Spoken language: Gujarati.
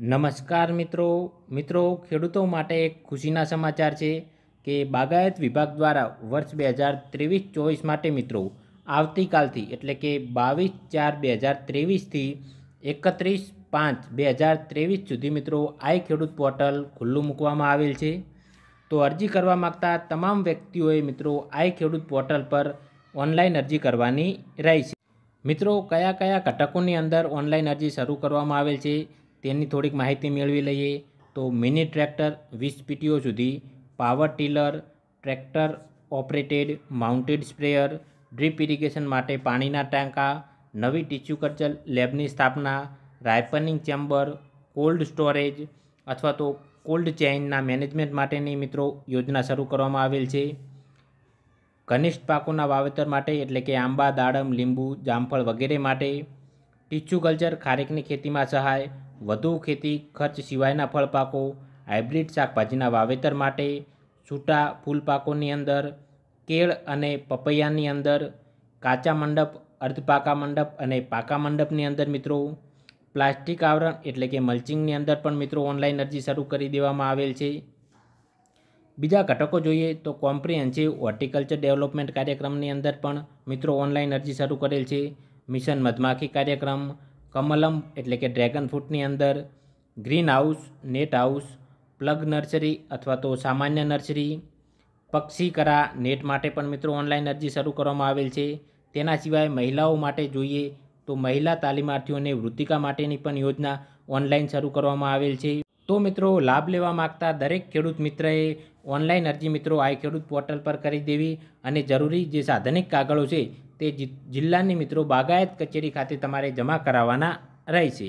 નમસ્કાર મિત્રો મિત્રો ખેડૂતો માટે એક ખુશીના સમાચાર છે કે બાગાયત વિભાગ દ્વારા વર્ષ બે હજાર ત્રેવીસ ચોવીસ માટે મિત્રો આવતીકાલથી એટલે કે બાવીસ ચાર બે હજાર ત્રેવીસથી એકત્રીસ પાંચ બે હજાર ત્રેવીસ સુધી મિત્રો આઈ ખેડૂત પોર્ટલ ખુલ્લું મૂકવામાં આવેલ છે તો અરજી કરવા માગતા તમામ વ્યક્તિઓએ મિત્રો આઈ ખેડૂત પોર્ટલ પર ઓનલાઈન અરજી કરવાની છે મિત્રો કયા કયા ઘટકોની અંદર ઓનલાઈન અરજી શરૂ કરવામાં આવેલ છે તેની થોડીક માહિતી મેળવી લઈએ તો મિની ટ્રેક્ટર વીસ પીટીઓ સુધી power tiller tractor operated mounted sprayer drip irrigation માટે પાણીના ટાંકા નવી ટીચ્યુ કલ્ચર લેબની સ્થાપના રાઇપનિંગ ચેમ્બર કોલ્ડ સ્ટોરેજ અથવા તો કોલ્ડ ચેઇનના મેનેજમેન્ટ માટેની મિત્રો યોજના શરૂ કરવામાં આવેલ છે ઘનિષ્ઠ પાકોના વાવેતર માટે એટલે કે આંબા દાડમ લીંબુ જામફળ વગેરે માટે ટીચ્યુ કલ્ચર ખારેકની ખેતીમાં સહાય વધુ ખેતી ખર્ચ સિવાયના ફળપાકો હાઇબ્રિડ શાકભાજીના વાવેતર માટે છૂટા ફૂલપાકોની અંદર કેળ અને પપૈયાની અંદર કાચા મંડપ અર્ધપાકા મંડપ અને પાકા મંડપની અંદર મિત્રો પ્લાસ્ટિક આવરણ એટલે કે મલ્ચિંગની અંદર પણ મિત્રો ઓનલાઈન અરજી શરૂ કરી દેવામાં આવેલ છે બીજા ઘટકો જોઈએ તો કોમ્પ્રિહેન્સિવ હોર્ટિકલ્ચર ડેવલપમેન્ટ કાર્યક્રમની અંદર પણ મિત્રો ઓનલાઈન અરજી શરૂ કરેલ છે મિશન મધમાખી કાર્યક્રમ કમલમ એટલે કે ડ્રેગન ફ્રૂટની અંદર green house net house plug nursery અથવા તો સામાન્ય નર્સરી પક્ષી કરા નેટ માટે પણ મિત્રો ઓનલાઈન અરજી શરૂ કરવામાં આવેલ છે તેના સિવાય મહિલાઓ માટે જોઈએ તો મહિલા તાલીમાર્થીઓને વૃત્તિકા માટેની પણ યોજના ઓનલાઈન શરૂ કરવામાં આવેલ છે તો મિત્રો લાભ લેવા માગતા દરેક ખેડૂત મિત્રએ ઓનલાઈન અરજી મિત્રો આ ખેડૂત પોર્ટલ પર કરી દેવી અને જરૂરી જે સાધનિક કાગળો છે તે જિલ્લાની મિત્રો બાગાયત કચેરી ખાતે તમારે જમા કરાવવાના રહેશે